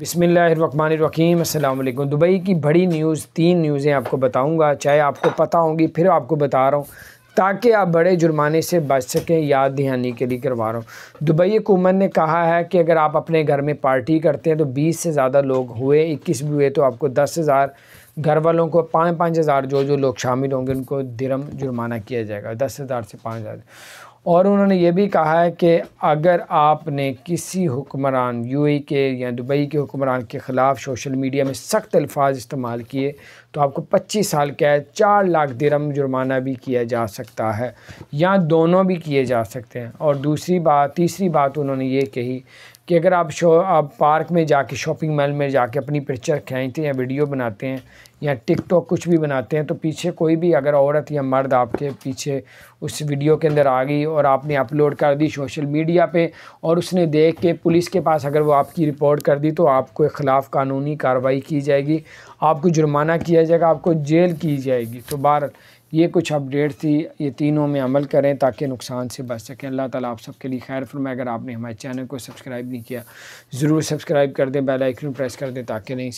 बसमीम अल्लाम दुबई की बड़ी न्यूज़ तीन न्यूज़ें आपको बताऊंगा चाहे आपको पता होंगी फिर आपको बता रहा हूँ ताकि आप बड़े जुर्माने से बच सकें याद दहानी के लिए करवा रहा हूँ दुबई हुकूमत ने कहा है कि अगर आप अपने घर में पार्टी करते हैं तो 20 से ज़्यादा लोग हुए 21 भी हुए तो आपको दस हज़ार घर वालों को पाँच पाँच हज़ार जो जो लोग शामिल होंगे उनको धर्म जुर्माना किया जाएगा दस हज़ार से पाँच हज़ार और उन्होंने ये भी कहा है कि अगर आपने किसी हुक्मरान ए के या दुबई के हुक्मरान के ख़िलाफ़ सोशल मीडिया में सख्त अल्फाज इस्तेमाल किए तो आपको 25 साल कैद चार लाख दिरम जुर्माना भी किया जा सकता है या दोनों भी किए जा सकते हैं और दूसरी बात तीसरी बात उन्होंने ये कही कि अगर आप शो आप पार्क में जाके शॉपिंग मॉल में जाके अपनी पिक्चर खींचते हैं या वीडियो बनाते हैं या टिकटॉक कुछ भी बनाते हैं तो पीछे कोई भी अगर औरत या मर्द आपके पीछे उस वीडियो के अंदर आ गई और आपने अपलोड कर दी सोशल मीडिया पे और उसने देख के पुलिस के पास अगर वो आपकी रिपोर्ट कर दी तो आपको ख़िलाफ़ कानूनी कार्रवाई की जाएगी आपको जुर्माना किया जाएगा आपको जेल की जाएगी तो बहर ये कुछ अपडेट थी ये तीनों में अमल करें ताकि नुकसान से बच सकें अल्लाह ताला आप सबके लिए खैर फरमाए अगर आपने हमारे चैनल को सब्सक्राइब नहीं किया ज़रूर सब्सक्राइब कर दें बेल आइकन प्रेस कर दें ताकि नहीं